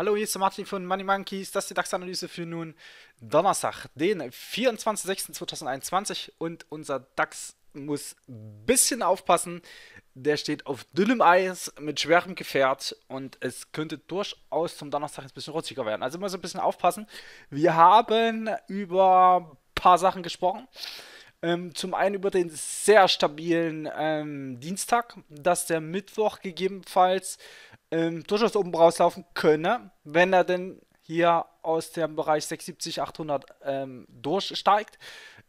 Hallo, hier ist der Martin von Money Monkeys. Das ist die DAX-Analyse für nun Donnerstag, den 24.06.2021. Und unser DAX muss ein bisschen aufpassen. Der steht auf dünnem Eis mit schwerem Gefährt und es könnte durchaus zum Donnerstag ein bisschen rutschiger werden. Also immer so ein bisschen aufpassen. Wir haben über ein paar Sachen gesprochen. Ähm, zum einen über den sehr stabilen ähm, Dienstag, dass der Mittwoch gegebenenfalls ähm, durchaus oben rauslaufen könne, wenn er denn hier aus dem Bereich 670, 800 ähm, durchsteigt.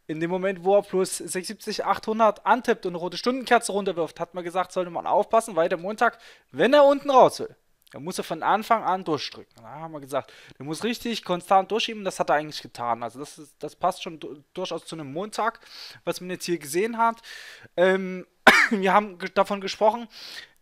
In dem Moment, wo er plus 670, 800 antippt und eine rote Stundenkerze runterwirft, hat man gesagt, sollte man aufpassen, weil der Montag, wenn er unten raus will, er musste von Anfang an durchdrücken. Da haben wir gesagt, er muss richtig konstant durchschieben. Das hat er eigentlich getan. Also das, ist, das passt schon durchaus zu einem Montag, was man jetzt hier gesehen hat. Ähm, wir haben davon gesprochen,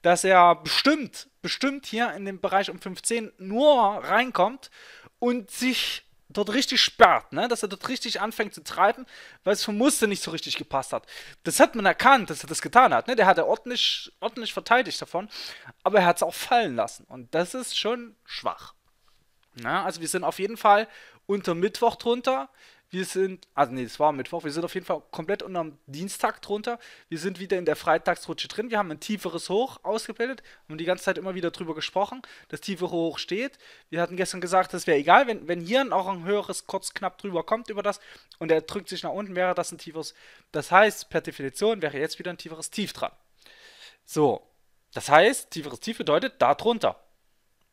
dass er bestimmt, bestimmt hier in den Bereich um 15 nur reinkommt und sich dort richtig sperrt, ne? dass er dort richtig anfängt zu treiben, weil es vom Muster nicht so richtig gepasst hat. Das hat man erkannt, dass er das getan hat. Ne? Der hat er ordentlich, ordentlich verteidigt davon, aber er hat es auch fallen lassen. Und das ist schon schwach. Ne? Also wir sind auf jeden Fall unter Mittwoch drunter. Wir sind, also nee, es war Mittwoch, wir sind auf jeden Fall komplett unterm Dienstag drunter. Wir sind wieder in der Freitagsrutsche drin. Wir haben ein tieferes Hoch ausgebildet, und die ganze Zeit immer wieder drüber gesprochen. Das tiefere Hoch steht. Wir hatten gestern gesagt, das wäre egal, wenn, wenn hier noch ein höheres kurz knapp drüber kommt über das und er drückt sich nach unten, wäre das ein tieferes. Das heißt, per Definition wäre jetzt wieder ein tieferes Tief dran. So, das heißt, tieferes Tief bedeutet da drunter.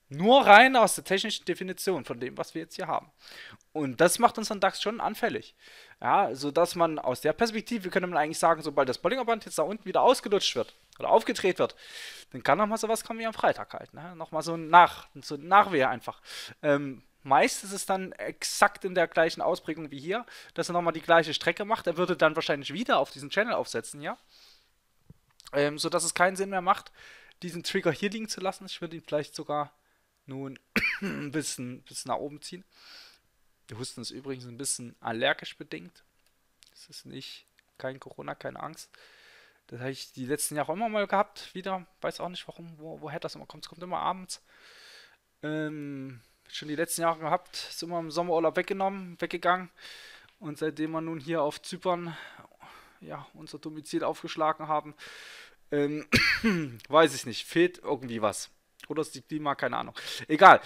Nur rein aus der technischen Definition von dem, was wir jetzt hier haben. Und das macht unseren DAX schon anfällig. Ja, sodass man aus der Perspektive könnte man eigentlich sagen, sobald das Bollingerband jetzt da unten wieder ausgelutscht wird oder aufgedreht wird, dann kann nochmal sowas kommen wie am Freitag halt. Ne? Nochmal so ein Nach, so Nachwehr einfach. Ähm, meist ist es dann exakt in der gleichen Ausprägung wie hier, dass er nochmal die gleiche Strecke macht. Er würde dann wahrscheinlich wieder auf diesen Channel aufsetzen, ja. Ähm, sodass es keinen Sinn mehr macht, diesen Trigger hier liegen zu lassen. Ich würde ihn vielleicht sogar nun ein bisschen, bisschen nach oben ziehen. Der Husten ist übrigens ein bisschen allergisch bedingt. Es ist nicht kein Corona, keine Angst. Das habe ich die letzten Jahre immer mal gehabt, wieder. Weiß auch nicht warum, wo, woher das immer kommt. Es kommt immer abends. Ähm, schon die letzten Jahre gehabt, ist immer im Sommerurlaub weggenommen, weggegangen. Und seitdem wir nun hier auf Zypern ja, unser Domizil aufgeschlagen haben, ähm, weiß ich nicht, fehlt irgendwie was. Oder es liegt Klima, keine Ahnung. Egal.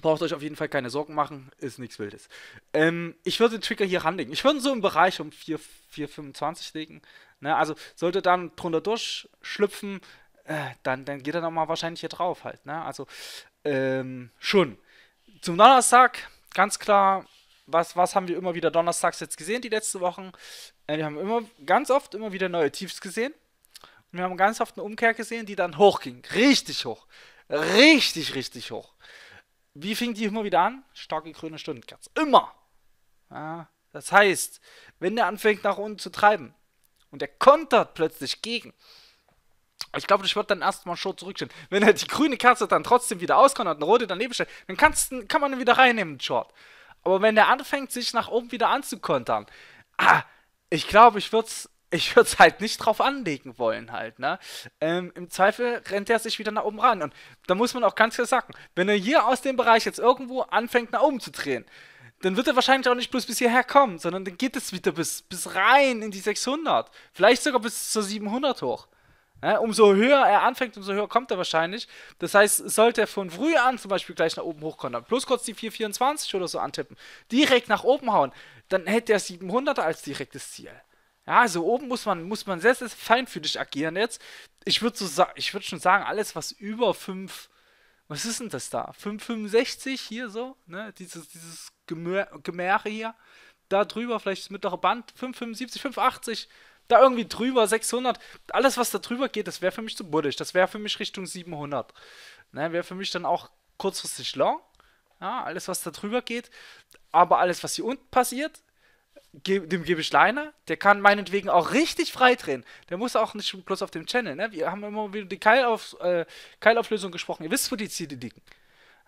Braucht euch auf jeden Fall keine Sorgen machen, ist nichts Wildes. Ähm, ich würde den Trigger hier ranlegen. Ich würde ihn so im Bereich um 4,25 legen. Ne? Also sollte dann drunter durchschlüpfen, äh, dann, dann geht er nochmal wahrscheinlich hier drauf halt. Ne? Also ähm, schon. Zum Donnerstag, ganz klar, was, was haben wir immer wieder donnerstags jetzt gesehen die letzten Wochen? Äh, wir haben immer ganz oft immer wieder neue Tiefs gesehen. Und wir haben ganz oft eine Umkehr gesehen, die dann hochging. Richtig hoch. Richtig, richtig hoch. Wie fing die immer wieder an? Starke grüne Stundenkerze. Immer. Ja, das heißt, wenn der anfängt nach unten zu treiben und der kontert plötzlich gegen, ich glaube, das wird dann erstmal schon zurückstehen. Wenn er die grüne Kerze dann trotzdem wieder auskontert und eine rote daneben stellt, dann kannst, kann man ihn wieder reinnehmen, Short. Aber wenn der anfängt, sich nach oben wieder anzukontern, ah, ich glaube, ich würde es ich würde es halt nicht drauf anlegen wollen halt, ne? Ähm, Im Zweifel rennt er sich wieder nach oben ran. Und da muss man auch ganz klar sagen, wenn er hier aus dem Bereich jetzt irgendwo anfängt, nach oben zu drehen, dann wird er wahrscheinlich auch nicht bloß bis hierher kommen, sondern dann geht es wieder bis, bis rein in die 600. Vielleicht sogar bis zur 700 hoch. Ja, umso höher er anfängt, umso höher kommt er wahrscheinlich. Das heißt, sollte er von früh an zum Beispiel gleich nach oben hochkommen, dann bloß kurz die 424 oder so antippen, direkt nach oben hauen, dann hätte er 700 als direktes Ziel. Ja, so oben muss man, muss man sehr, sehr feinfühlig agieren jetzt. Ich würde so sa- ich schon sagen, alles, was über 5, was ist denn das da? 5,65 hier so, ne? Dieses, dieses Gemäre hier. Da drüber, vielleicht das mittlere Band, 5,75, 5,80, da irgendwie drüber, 600. Alles, was da drüber geht, das wäre für mich zu buddig. Das wäre für mich Richtung 700. Ne? Wäre für mich dann auch kurzfristig long. Ja, alles, was da drüber geht. Aber alles, was hier unten passiert, dem gebe ich Leiner, der kann meinetwegen auch richtig frei drehen. Der muss auch nicht bloß auf dem Channel, ne? Wir haben immer über die Keilauf, äh, Keilauflösung gesprochen. Ihr wisst, wo die Ziele liegen.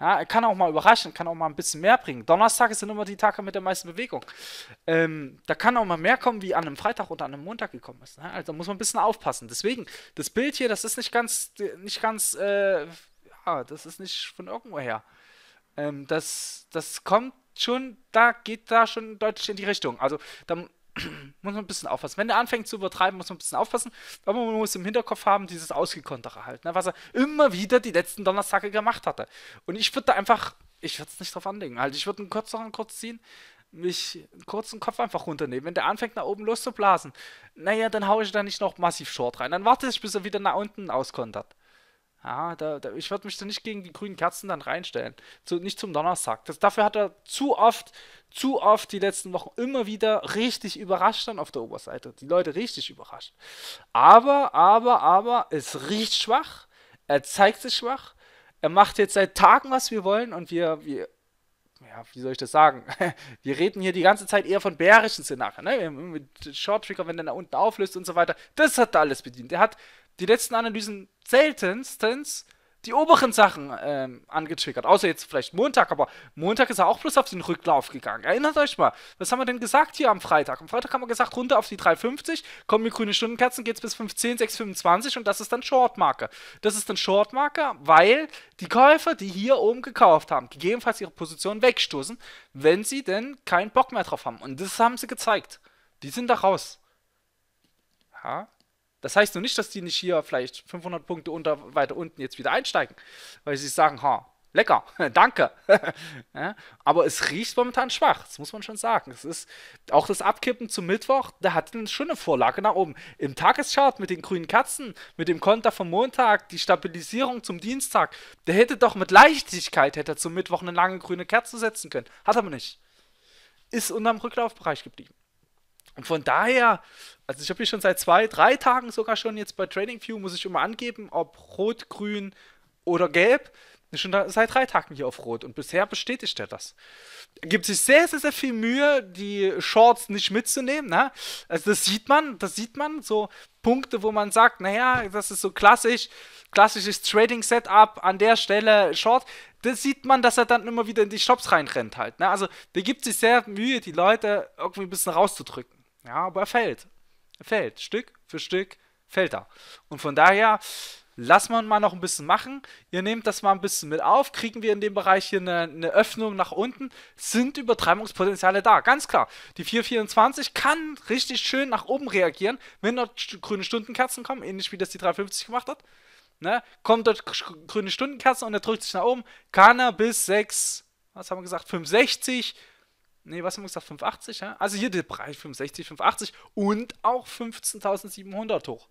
Ja, er kann auch mal überraschen, kann auch mal ein bisschen mehr bringen. Donnerstag sind immer die Tage mit der meisten Bewegung. Ähm, da kann auch mal mehr kommen, wie an einem Freitag oder an einem Montag gekommen ist. Ne? Also muss man ein bisschen aufpassen. Deswegen, das Bild hier, das ist nicht ganz, nicht ganz, äh, ja, das ist nicht von irgendwoher. Ähm, das, das kommt schon, da geht da schon deutlich in die Richtung. Also da muss man ein bisschen aufpassen. Wenn er anfängt zu übertreiben, muss man ein bisschen aufpassen. Aber man muss im Hinterkopf haben, dieses Ausgekontere halt, ne? was er immer wieder die letzten Donnerstage gemacht hatte. Und ich würde da einfach, ich würde es nicht drauf anlegen. Halt, ich würde einen kürzeren kurz ziehen, mich kurz den Kopf einfach runternehmen. Wenn der anfängt, nach oben loszublasen, naja, dann haue ich da nicht noch massiv Short rein. Dann warte ich, bis er wieder nach unten auskontert. Ja, da, da, ich würde mich da nicht gegen die grünen Kerzen dann reinstellen. Zu, nicht zum Donnerstag. Das, dafür hat er zu oft, zu oft die letzten Wochen immer wieder richtig überrascht dann auf der Oberseite. Die Leute richtig überrascht. Aber, aber, aber, es riecht schwach. Er zeigt sich schwach. Er macht jetzt seit Tagen, was wir wollen und wir, wir ja, wie soll ich das sagen? Wir reden hier die ganze Zeit eher von bärischen Szenarien, ne? Mit Short Trigger, wenn der da unten auflöst und so weiter. Das hat er alles bedient. Er hat die letzten Analysen seltenstens die oberen Sachen ähm, angetriggert. Außer jetzt vielleicht Montag, aber Montag ist er auch bloß auf den Rücklauf gegangen. Erinnert euch mal, was haben wir denn gesagt hier am Freitag? Am Freitag haben wir gesagt, runter auf die 3,50, kommen die grüne Stundenkerzen, geht es bis 5,10, 6,25 und das ist dann Shortmarke. Das ist dann Shortmarke, weil die Käufer, die hier oben gekauft haben, gegebenenfalls ihre Position wegstoßen, wenn sie denn keinen Bock mehr drauf haben. Und das haben sie gezeigt. Die sind da raus. Ja, das heißt nur nicht, dass die nicht hier vielleicht 500 Punkte unter, weiter unten jetzt wieder einsteigen, weil sie sagen, ha, lecker, danke. ja, aber es riecht momentan schwach, das muss man schon sagen. Es ist auch das Abkippen zum Mittwoch, da hat eine schöne Vorlage nach oben. Im Tageschart mit den grünen Katzen, mit dem Konter vom Montag, die Stabilisierung zum Dienstag, der hätte doch mit Leichtigkeit hätte zum Mittwoch eine lange grüne Kerze setzen können. Hat er aber nicht. Ist unterm Rücklaufbereich geblieben. Und von daher, also ich habe hier schon seit zwei, drei Tagen sogar schon jetzt bei Trading View, muss ich immer angeben, ob rot, grün oder gelb. Ich Schon da, seit drei Tagen hier auf Rot und bisher bestätigt er das. Er gibt sich sehr, sehr, sehr viel Mühe, die Shorts nicht mitzunehmen. Ne? Also das sieht man, das sieht man, so Punkte, wo man sagt, naja, das ist so klassisch, klassisches Trading-Setup an der Stelle, Short. Das sieht man, dass er dann immer wieder in die Shops reinrennt halt. Ne? Also der gibt sich sehr Mühe, die Leute irgendwie ein bisschen rauszudrücken. Ja, aber er fällt. Er fällt. Stück für Stück fällt er. Und von daher, lass man mal noch ein bisschen machen. Ihr nehmt das mal ein bisschen mit auf. Kriegen wir in dem Bereich hier eine, eine Öffnung nach unten? Sind Übertreibungspotenziale da? Ganz klar. Die 424 kann richtig schön nach oben reagieren, wenn dort grüne Stundenkerzen kommen, ähnlich wie das die 350 gemacht hat. Ne? Kommt dort grüne Stundenkerzen und er drückt sich nach oben. Kann er bis 6, was haben wir gesagt, 560 Nee, was haben wir gesagt? 580, ja? Also hier der Preis 65, 580 und auch 15.700 hoch.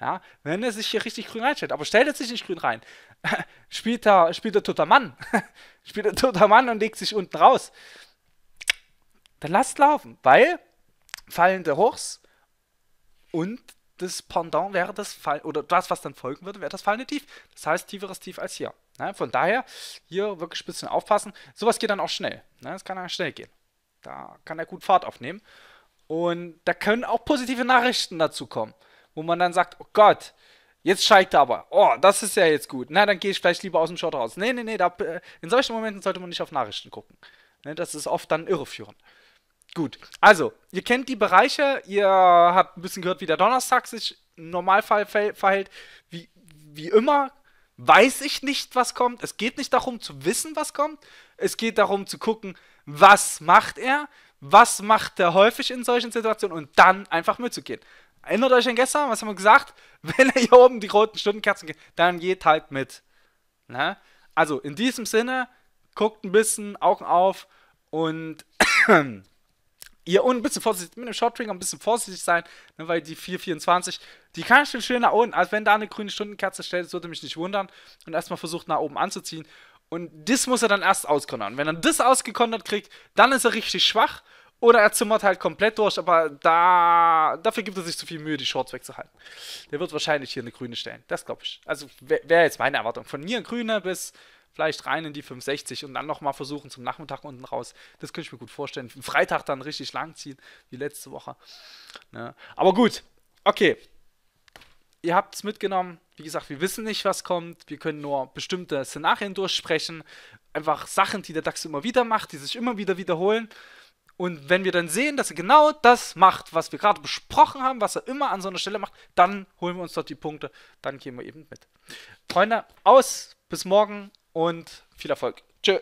Ja, wenn er sich hier richtig grün reinstellt. Aber stellt er sich nicht grün rein. spielt, er, spielt er toter Mann. spielt er toter Mann und legt sich unten raus. Dann lasst laufen, weil fallende Hochs und das Pendant wäre das Fall, oder das, was dann folgen würde, wäre das fallende Tief. Das heißt, tieferes Tief als hier. Ne? Von daher, hier wirklich ein bisschen aufpassen. Sowas geht dann auch schnell. Ne? Das kann auch schnell gehen. Da kann er gut Fahrt aufnehmen. Und da können auch positive Nachrichten dazu kommen, wo man dann sagt, oh Gott, jetzt schalte er aber. Oh, das ist ja jetzt gut. Na, dann gehe ich vielleicht lieber aus dem Short raus. Nee, nee, nee, da, äh, in solchen Momenten sollte man nicht auf Nachrichten gucken. Ne, das ist oft dann irreführend. Gut, also, ihr kennt die Bereiche, ihr habt ein bisschen gehört, wie der Donnerstag sich im Normalfall verhält. Wie, wie immer weiß ich nicht, was kommt. Es geht nicht darum zu wissen, was kommt. Es geht darum zu gucken, was macht er, was macht er häufig in solchen Situationen und dann einfach mitzugehen. Erinnert euch an gestern, was haben wir gesagt? Wenn er hier oben die roten Stundenkerzen geht, dann geht halt mit. Ne? Also in diesem Sinne, guckt ein bisschen, Augen auf und ihr und ein bisschen vorsichtig, mit dem Short ein bisschen vorsichtig sein, ne, weil die 424, die kann ich schon schön nach unten. Also wenn da eine grüne Stundenkerze steht, würde mich nicht wundern. Und erstmal versucht nach oben anzuziehen. Und das muss er dann erst auskontern. Wenn er das ausgekontert kriegt, dann ist er richtig schwach. Oder er zimmert halt komplett durch, aber da, dafür gibt er sich zu viel Mühe, die Shorts wegzuhalten. Der wird wahrscheinlich hier eine grüne stellen. Das glaube ich. Also wäre jetzt meine Erwartung. Von mir ein grüner bis vielleicht rein in die 65 und dann nochmal versuchen zum Nachmittag unten raus. Das könnte ich mir gut vorstellen. Freitag dann richtig lang ziehen, wie letzte Woche. Ja. Ne? Aber gut, okay ihr habt es mitgenommen. Wie gesagt, wir wissen nicht, was kommt. Wir können nur bestimmte Szenarien durchsprechen. Einfach Sachen, die der DAX immer wieder macht, die sich immer wieder wiederholen. Und wenn wir dann sehen, dass er genau das macht, was wir gerade besprochen haben, was er immer an so einer Stelle macht, dann holen wir uns dort die Punkte. Dann gehen wir eben mit. Freunde, aus. Bis morgen und viel Erfolg. Tschö.